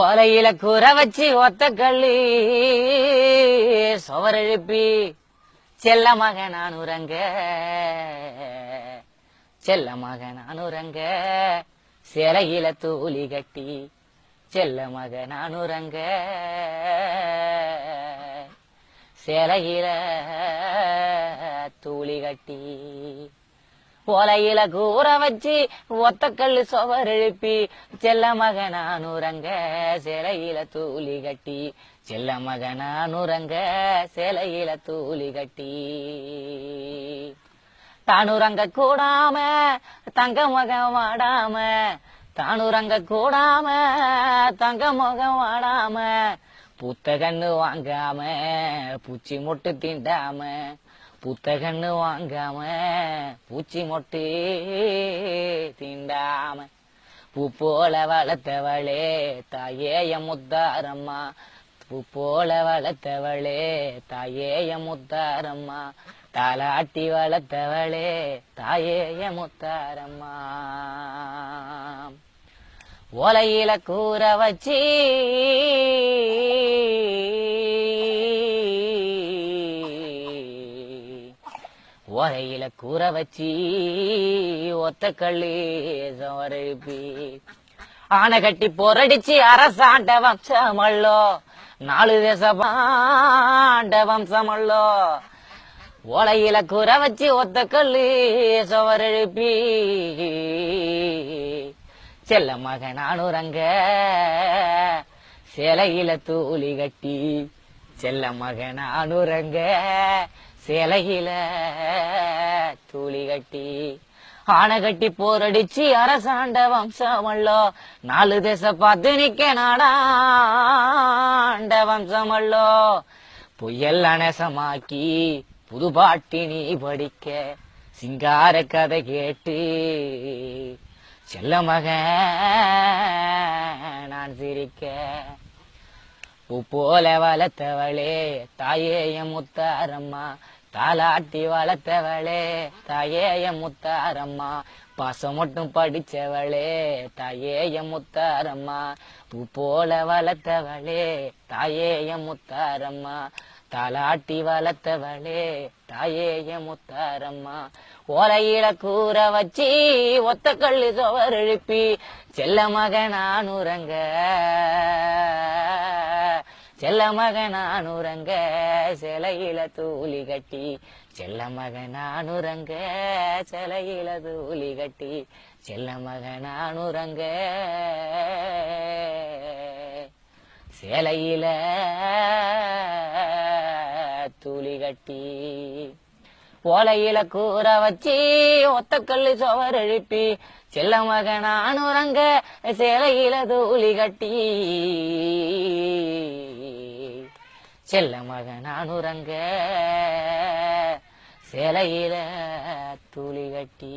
ஓலையில குற வச்சு ஒத்த கள்ளி சுவர் எழுப்பி செல்லமாக நான் உறங்க செல்லமாக நான் உறங்க சிறையில தூளி கட்டி செல்லமாக நான் உறங்க சிறையில தூளி கட்டி பொலையில கூற வச்சு ஒத்தக்கல்லு சுவர் எழுப்பி செல்ல மகனான் உறங்க சிலையில தூளி கட்டி செல்ல மகனான் உறங்க சிலையில தூளி கட்டி தானுரங்க கூடாம தங்க முகம் வாடாம தானுரங்க கூடாம தங்க முகம் வாடாம புத்தகன்னு வாங்காம பூச்சி மொட்டு தீண்டாம புத்தகன்னு வாங்காம பூச்சி மொட்டு தீண்டாம பூ போல வளர்த்தவளே தாயேய முத்தாரம்மா பூ போல வளர்த்தவளே தாயேய முத்தாரம்மா தாலாட்டி வளர்த்தவளே தாயேய முத்தாரம்மா ஓலையில கூற வச்சு ஓரையில கூற வச்சு ஒத்த கள்ளி சவரப்பி ஆனை கட்டி பொரடிச்சு அரசாண்ட வம்சமல்லோ நாலு தேச பாண்ட வம்சமல்லோ ஓலையில கூற வச்சு ஒத்த கல்லு சுவரெழுப்பி செல்ல மக ரங்க சிலையில தூளி கட்டி செல்ல மக ரங்க சிலையில தூளி கட்டி ஆனை கட்டி போரடிச்சு அரசாண்ட வம்சமல்லோ நாலு தேச பார்த்து நிக்க நாடாண்ட வம்சமல்லோ புயல் அனசமாக்கி புது பாட்டினி படிக்க சிங்கார கதை கேட்டு செல்ல மகன் நான் சிரிக்க பூ போல வளர்த்தவளே தாயேய முத்தாரம்மா தாலாட்டி வளர்த்தவளே தாயேய முத்தாரம்மா பாசம் மட்டும் படிச்சவளே தாயேய முத்தாரம்மா பூ போல வளர்த்தவளே தாயேய முத்தாரம்மா தாலாட்டி வளர்த்தவளே தாயேய முத்தாரம்மா ஓலையில கூற வச்சி ஒத்த கல்லு சுவர் எழுப்பி செல்ல மகன் உறங்க செல்ல மகனானுரங்க சிலையில தூளி கட்டி செல்ல மகனானுரங்க சிலையில தூளி கட்டி செல்ல மகனானுரங்க சிலையில சேலையில தூளி கட்டி ஓலையில கூற வச்சு ஒத்தக்கல்லு சுவர் எழுப்பி செல்ல மகனானுரங்க சிலையில தூளி கட்டி செல்ல மகனானுரங்க சிலையில துளி கட்டி